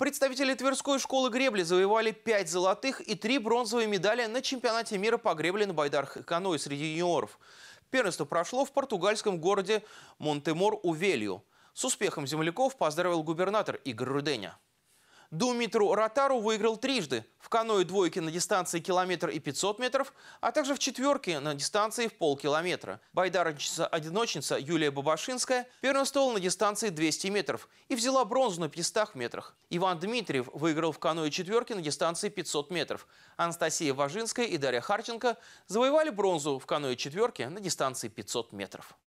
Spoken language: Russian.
Представители Тверской школы гребли завоевали 5 золотых и 3 бронзовые медали на чемпионате мира по гребле на байдарах и каноэ среди юниоров. Первенство прошло в португальском городе Монтемор-Увелью. С успехом земляков поздравил губернатор Игорь Руденя. Думитру Ротару выиграл трижды. В каное двойке на дистанции километр и 500 метров, а также в четверке на дистанции в полкилометра. Байдарочница-одиночница Юлия Бабашинская первенствовала на дистанции 200 метров и взяла бронзу на 500 метрах. Иван Дмитриев выиграл в каное четверке на дистанции 500 метров. Анастасия Важинская и Дарья Харченко завоевали бронзу в каное четверке на дистанции 500 метров.